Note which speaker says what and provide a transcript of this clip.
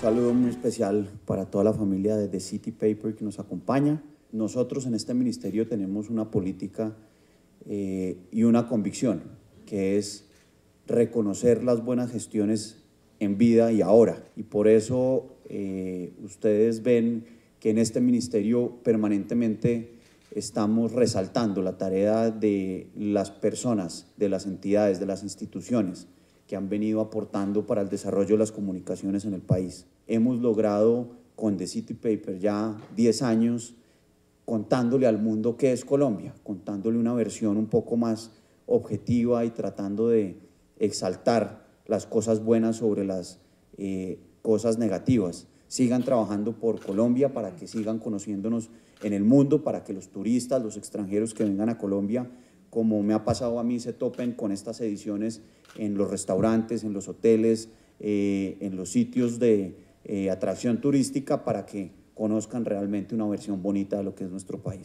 Speaker 1: saludo muy especial para toda la familia de The City Paper que nos acompaña. Nosotros en este ministerio tenemos una política eh, y una convicción, que es reconocer las buenas gestiones en vida y ahora. Y por eso eh, ustedes ven que en este ministerio permanentemente estamos resaltando la tarea de las personas, de las entidades, de las instituciones que han venido aportando para el desarrollo de las comunicaciones en el país. Hemos logrado con The City Paper ya 10 años contándole al mundo qué es Colombia, contándole una versión un poco más objetiva y tratando de exaltar las cosas buenas sobre las eh, cosas negativas. Sigan trabajando por Colombia para que sigan conociéndonos en el mundo, para que los turistas, los extranjeros que vengan a Colombia como me ha pasado a mí, se topen con estas ediciones en los restaurantes, en los hoteles, eh, en los sitios de eh, atracción turística para que conozcan realmente una versión bonita de lo que es nuestro país.